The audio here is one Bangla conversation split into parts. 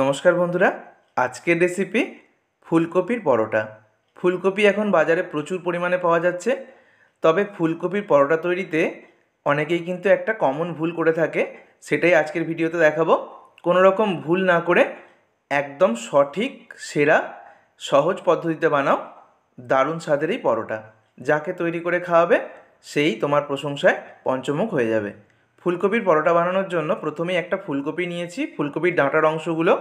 নমস্কার বন্ধুরা আজকের রেসিপি ফুলকপির পরোটা ফুলকপি এখন বাজারে প্রচুর পরিমাণে পাওয়া যাচ্ছে তবে ফুলকপির পরোটা তৈরিতে অনেকেই কিন্তু একটা কমন ভুল করে থাকে সেটাই আজকের ভিডিওতে দেখাবো কোনো রকম ভুল না করে একদম সঠিক সেরা সহজ পদ্ধতিতে বানাও দারুণ স্বাদের এই পরোটা যাকে তৈরি করে খাওয়াবে সেই তোমার প্রশংসায় পঞ্চমুখ হয়ে যাবে ফুলকপির পরোটা বানানোর জন্য প্রথমেই একটা ফুলকপি নিয়েছি ফুলকপির ডাঁটার অংশগুলো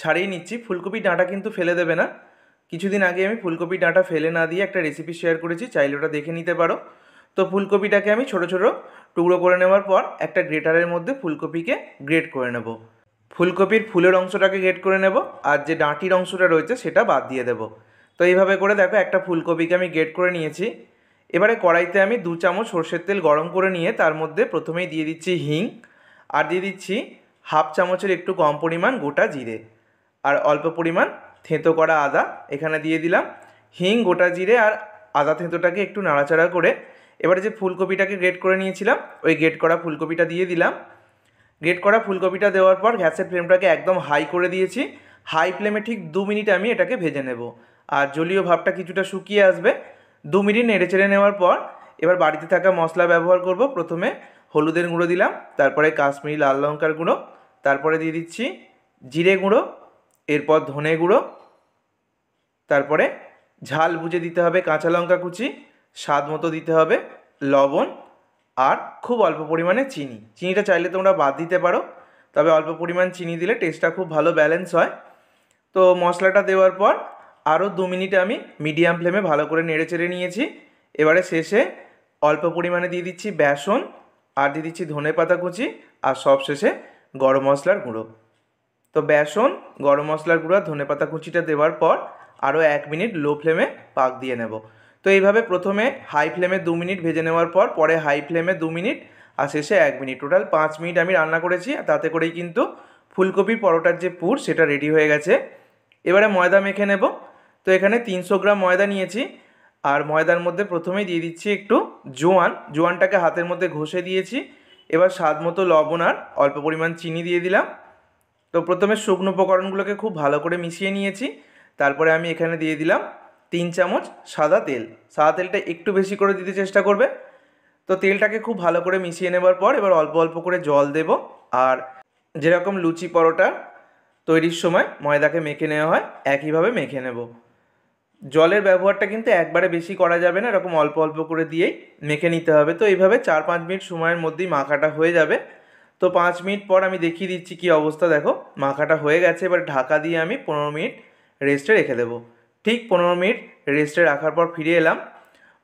ছাড়িয়ে নিচ্ছি ফুলকপির ডাঁটা কিন্তু ফেলে দেবে না কিছুদিন আগে আমি ফুলকপির ডাঁটা ফেলে না দিয়ে একটা রেসিপি শেয়ার করেছি চাইলে ওটা দেখে নিতে পারো তো ফুলকপিটাকে আমি ছোট ছোট টুকরো করে নেওয়ার পর একটা গ্রেটারের মধ্যে ফুলকপিকে গ্রেট করে নেব ফুলকপির ফুলের অংশটাকে গ্রেট করে নেব আর যে ডাঁটির অংশটা রয়েছে সেটা বাদ দিয়ে দেব তো এইভাবে করে দেখো একটা ফুলকপিকে আমি গ্রেট করে নিয়েছি এবারে কড়াইতে আমি দু চামচ সর্ষের তেল গরম করে নিয়ে তার মধ্যে প্রথমেই দিয়ে দিচ্ছি হিং আর দিয়ে দিচ্ছি হাফ চামচের একটু কম পরিমাণ গোটা জিরে আর অল্প পরিমাণ থেঁতো করা আদা এখানে দিয়ে দিলাম হিং গোটা জিরে আর আদা থেঁতোটাকে একটু নাড়াচাড়া করে এবারে যে ফুলকপিটাকে গ্রেট করে নিয়েছিলাম ওই গ্রেট করা ফুলকপিটা দিয়ে দিলাম গ্রেট করা ফুলকপিটা দেওয়ার পর গ্যাসের ফ্লেমটাকে একদম হাই করে দিয়েছি হাই ফ্লেমে ঠিক দু মিনিট আমি এটাকে ভেজে নেব আর জলীয় ভাবটা কিছুটা শুকিয়ে আসবে দু মিনিট নেড়ে চেড়ে নেওয়ার পর এবার বাড়িতে থাকা মশলা ব্যবহার করব প্রথমে হলুদের গুঁড়ো দিলাম তারপরে কাশ্মীরি লাল লঙ্কার গুঁড়ো তারপরে দিয়ে দিচ্ছি জিরে গুঁড়ো এরপর ধনে গুঁড়ো তারপরে ঝাল বুঝে দিতে হবে কাঁচা লঙ্কা কুচি স্বাদ মতো দিতে হবে লবণ আর খুব অল্প পরিমাণে চিনি চিনিটা চাইলে তোমরা বাদ দিতে পারো তবে অল্প পরিমাণ চিনি দিলে টেস্টটা খুব ভালো ব্যালেন্স হয় তো মশলাটা দেওয়ার পর আরও দু মিনিটে আমি মিডিয়াম ফ্লেমে ভালো করে নেড়ে চেড়ে নিয়েছি এবারে শেষে অল্প পরিমাণে দিয়ে দিচ্ছি বেসন আর দিয়ে দিচ্ছি ধনে পাতা কুচি আর সব শেষে গরম মশলার গুঁড়ো তো বেসন গরম মশলার গুঁড়ো আর ধনে পাতা কুচিটা দেওয়ার পর আরও এক মিনিট লো ফ্লেমে পাক দিয়ে নেব তো এইভাবে প্রথমে হাই ফ্লেমে দু মিনিট ভেজে নেওয়ার পর পরে হাই ফ্লেমে দু মিনিট আর শেষে এক মিনিট টোটাল পাঁচ মিনিট আমি রান্না করেছি তাতে করেই কিন্তু ফুলকপির পরোটার যে পুর সেটা রেডি হয়ে গেছে এবারে ময়দা মেখে নেব তো এখানে তিনশো গ্রাম ময়দা নিয়েছি আর ময়দার মধ্যে প্রথমেই দিয়ে দিচ্ছি একটু জোয়ান জোয়ানটাকে হাতের মধ্যে ঘষে দিয়েছি এবার স্বাদ মতো লবণ আর অল্প পরিমাণ চিনি দিয়ে দিলাম তো প্রথমে শুকনো উপকরণগুলোকে খুব ভালো করে মিশিয়ে নিয়েছি তারপরে আমি এখানে দিয়ে দিলাম তিন চামচ সাদা তেল সাদা তেলটা একটু বেশি করে দিতে চেষ্টা করবে তো তেলটাকে খুব ভালো করে মিশিয়ে নেবার পর এবার অল্প অল্প করে জল দেব আর যেরকম লুচি পরোটা তৈরির সময় ময়দাকে মেখে নেওয়া হয় একইভাবে মেখে নেবো জলের ব্যবহারটা কিন্তু একবারে বেশি করা যাবে না এরকম অল্প অল্প করে দিয়েই মেখে নিতে হবে তো এইভাবে চার পাঁচ মিনিট সময়ের মধ্যেই মাখাটা হয়ে যাবে তো পাঁচ মিনিট পর আমি দেখিয়ে দিচ্ছি কি অবস্থা দেখো মাখাটা হয়ে গেছে এবার ঢাকা দিয়ে আমি পনেরো মিনিট রেস্টে রেখে দেবো ঠিক পনেরো মিনিট রেস্টে রাখার পর ফিরে এলাম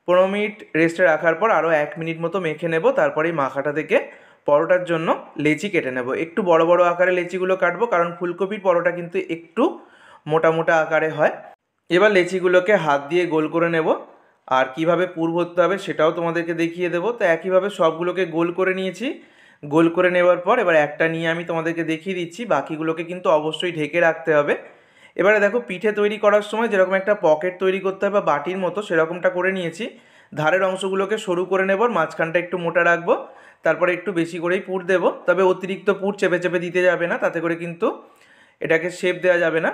পনেরো মিনিট রেস্টে রাখার পর আরও এক মিনিট মতো মেখে নেব তারপরেই মাখাটা থেকে পরোটার জন্য লেচি কেটে নেব একটু বড় বড় আকারে লেচিগুলো কাটবো কারণ ফুলকপির পরোটা কিন্তু একটু মোটা মোটা আকারে হয় এবার লেচিগুলোকে হাত দিয়ে গোল করে নেব আর কিভাবে পুর ভরতে হবে সেটাও তোমাদেরকে দেখিয়ে দেবো তো একইভাবে সবগুলোকে গোল করে নিয়েছি গোল করে নেওয়ার পর এবার একটা নিয়ে আমি তোমাদেরকে দেখিয়ে দিচ্ছি বাকিগুলোকে কিন্তু অবশ্যই ঢেকে রাখতে হবে এবারে দেখো পিঠে তৈরি করার সময় যেরকম একটা পকেট তৈরি করতে হবে বা বাটির মতো সেরকমটা করে নিয়েছি ধারের অংশগুলোকে সরু করে নেব মাঝখানটা একটু মোটা রাখবো তারপরে একটু বেশি করেই পুর দেব তবে অতিরিক্ত পুর চেপে চেপে দিতে যাবে না তাতে করে কিন্তু এটাকে শেপ দেওয়া যাবে না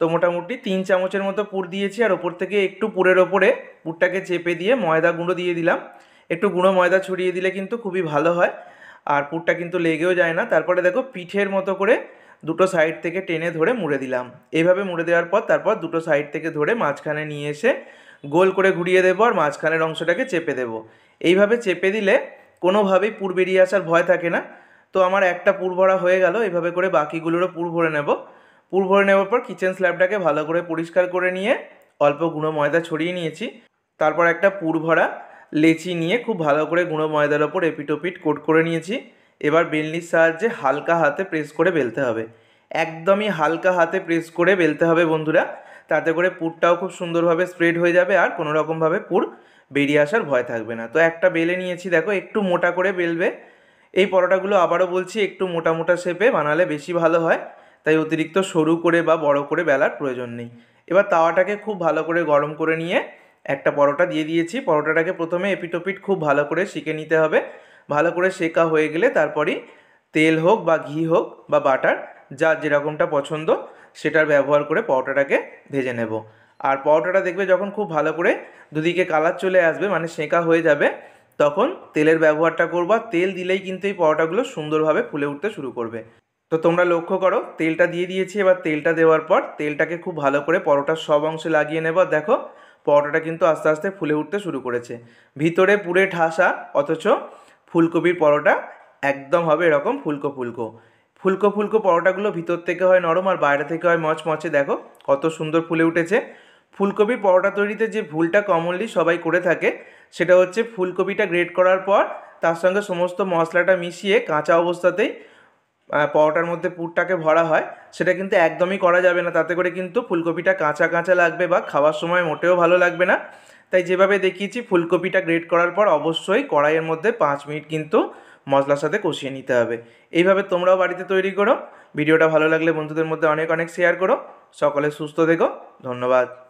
তো মোটামুটি তিন চামচের মতো পুর দিয়েছি আর ওপর থেকে একটু পুরের ওপরে পুরটাকে চেপে দিয়ে ময়দা গুঁড়ো দিয়ে দিলাম একটু গুঁড়ো ময়দা ছড়িয়ে দিলে কিন্তু খুবই ভালো হয় আর পুরটা কিন্তু লেগেও যায় না তারপরে দেখো পিঠের মতো করে দুটো সাইড থেকে টেনে ধরে মুড়ে দিলাম এভাবে মুড়ে দেওয়ার পর তারপর দুটো সাইড থেকে ধরে মাঝখানে নিয়ে এসে গোল করে ঘুরিয়ে দেবো আর মাঝখানের অংশটাকে চেপে দেবো এইভাবে চেপে দিলে কোনোভাবেই পুর বেরিয়ে আসার ভয় থাকে না তো আমার একটা পুর ভরা হয়ে গেল এইভাবে করে বাকিগুলোরও পুর ভরে নেবো পুর ভরে নেওয়ার পর কিচেন স্ল্যাবটাকে ভালো করে পরিষ্কার করে নিয়ে অল্প গুঁড়ো ময়দা ছড়িয়ে নিয়েছি তারপর একটা পুর ভরা লেচি নিয়ে খুব ভালো করে গুঁড়ো ময়দার ওপর এপিটোপিট কোট করে নিয়েছি এবার বেলনির সাহায্যে হালকা হাতে প্রেস করে বেলতে হবে একদমই হালকা হাতে প্রেস করে বেলতে হবে বন্ধুরা তাতে করে পুরটাও খুব সুন্দরভাবে স্প্রেড হয়ে যাবে আর কোনো রকমভাবে পুর বেরিয়ে আসার ভয় থাকবে না তো একটা বেলে নিয়েছি দেখো একটু মোটা করে বেলবে এই পরোটাগুলো আবারও বলছি একটু মোটা মোটা শেপে বানালে বেশি ভালো হয় তাই অতিরিক্ত সরু করে বা বড় করে বেলার প্রয়োজন নেই এবার তাওয়াটাকে খুব ভালো করে গরম করে নিয়ে একটা পরোটা দিয়ে দিয়েছি পরোটাটাকে প্রথমে এপিটোপিট খুব ভালো করে শিখে নিতে হবে ভালো করে শেকা হয়ে গেলে তারপরই তেল হোক বা ঘি হোক বা বাটার যা যেরকমটা পছন্দ সেটার ব্যবহার করে পরোটাটাকে ভেজে নেব আর পরোটাটা দেখবে যখন খুব ভালো করে দুদিকে কালার চলে আসবে মানে সেঁকা হয়ে যাবে তখন তেলের ব্যবহারটা করবো তেল দিলেই কিন্তু এই পরোটাগুলো সুন্দরভাবে ফুলে উঠতে শুরু করবে তো তোমরা লক্ষ্য করো তেলটা দিয়ে দিয়েছি এবার তেলটা দেওয়ার পর তেলটাকে খুব ভালো করে পরোটার সব অংশে লাগিয়ে নেব দেখো পরোটাটা কিন্তু আস্তে আস্তে ফুলে উঠতে শুরু করেছে ভিতরে পুরে ঠাসা অথচ ফুলকপির পরোটা একদম হবে এরকম ফুলকো ফুলকো ফুলকো ফুলকো পরোটাগুলো ভিতর থেকে হয় নরম আর বাইরে থেকে হয় মচমচে দেখো কত সুন্দর ফুলে উঠেছে ফুলকপির পরোটা তৈরিতে যে ভুলটা কমনলি সবাই করে থাকে সেটা হচ্ছে ফুলকপিটা গ্রেট করার পর তার সঙ্গে সমস্ত মশলাটা মিশিয়ে কাঁচা অবস্থাতেই পরোটার মধ্যে পুরটাকে ভরা হয় সেটা কিন্তু একদমই করা যাবে না তাতে করে কিন্তু ফুলকপিটা কাঁচা কাঁচা লাগবে বা খাওয়ার সময় মোটেও ভালো লাগবে না তাই যেভাবে দেখিয়েছি ফুলকপিটা গ্রেট করার পর অবশ্যই কড়াইয়ের মধ্যে পাঁচ মিনিট কিন্তু মশলার সাথে কষিয়ে নিতে হবে এইভাবে তোমরাও বাড়িতে তৈরি করো ভিডিওটা ভালো লাগলে বন্ধুদের মধ্যে অনেক অনেক শেয়ার করো সকলে সুস্থ থেকো ধন্যবাদ